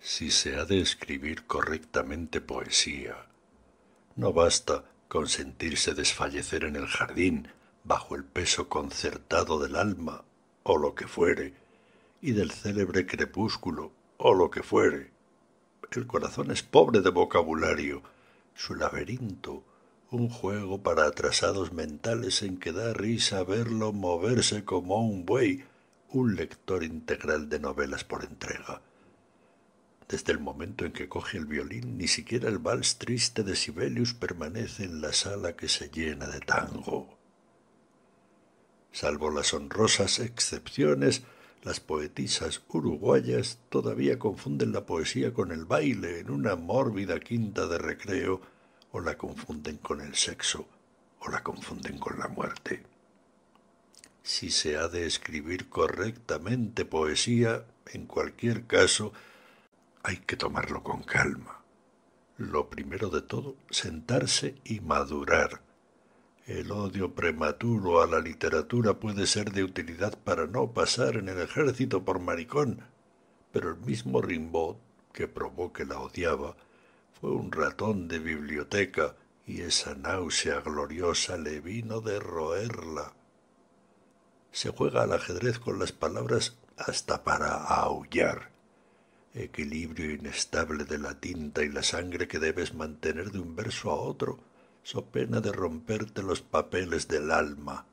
Si se ha de escribir correctamente poesía, no basta con sentirse desfallecer en el jardín bajo el peso concertado del alma, o lo que fuere, y del célebre crepúsculo, o lo que fuere. El corazón es pobre de vocabulario, su laberinto, un juego para atrasados mentales en que da risa verlo moverse como un buey, un lector integral de novelas por entrega. Desde el momento en que coge el violín, ni siquiera el vals triste de Sibelius permanece en la sala que se llena de tango. Salvo las honrosas excepciones, las poetisas uruguayas todavía confunden la poesía con el baile en una mórbida quinta de recreo, o la confunden con el sexo, o la confunden con la muerte. Si se ha de escribir correctamente poesía, en cualquier caso, hay que tomarlo con calma. Lo primero de todo, sentarse y madurar. El odio prematuro a la literatura puede ser de utilidad para no pasar en el ejército por maricón, pero el mismo Rimbaud, que probó que la odiaba, fue un ratón de biblioteca y esa náusea gloriosa le vino de roerla. Se juega al ajedrez con las palabras hasta para aullar equilibrio inestable de la tinta y la sangre que debes mantener de un verso a otro, so pena de romperte los papeles del alma.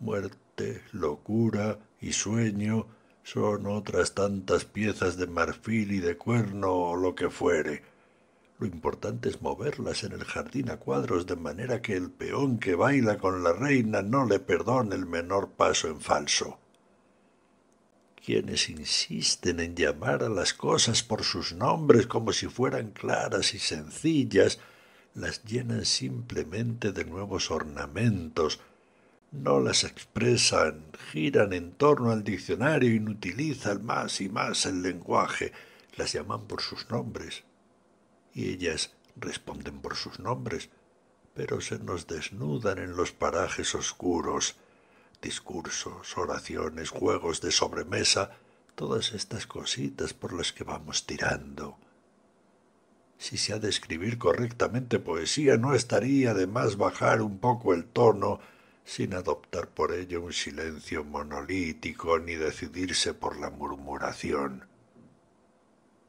Muerte, locura y sueño son otras tantas piezas de marfil y de cuerno o lo que fuere. Lo importante es moverlas en el jardín a cuadros de manera que el peón que baila con la reina no le perdone el menor paso en falso quienes insisten en llamar a las cosas por sus nombres como si fueran claras y sencillas, las llenan simplemente de nuevos ornamentos, no las expresan, giran en torno al diccionario, inutilizan más y más el lenguaje, las llaman por sus nombres. Y ellas responden por sus nombres, pero se nos desnudan en los parajes oscuros, discursos, oraciones, juegos de sobremesa, todas estas cositas por las que vamos tirando. Si se ha de escribir correctamente poesía, no estaría de más bajar un poco el tono sin adoptar por ello un silencio monolítico ni decidirse por la murmuración.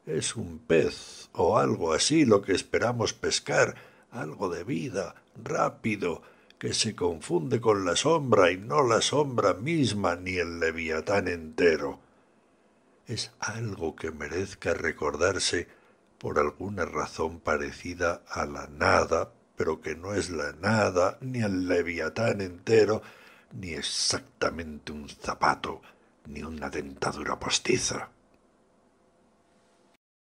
Es un pez o algo así lo que esperamos pescar, algo de vida, rápido, que se confunde con la sombra y no la sombra misma ni el leviatán entero. Es algo que merezca recordarse por alguna razón parecida a la nada, pero que no es la nada ni el leviatán entero, ni exactamente un zapato, ni una dentadura postiza.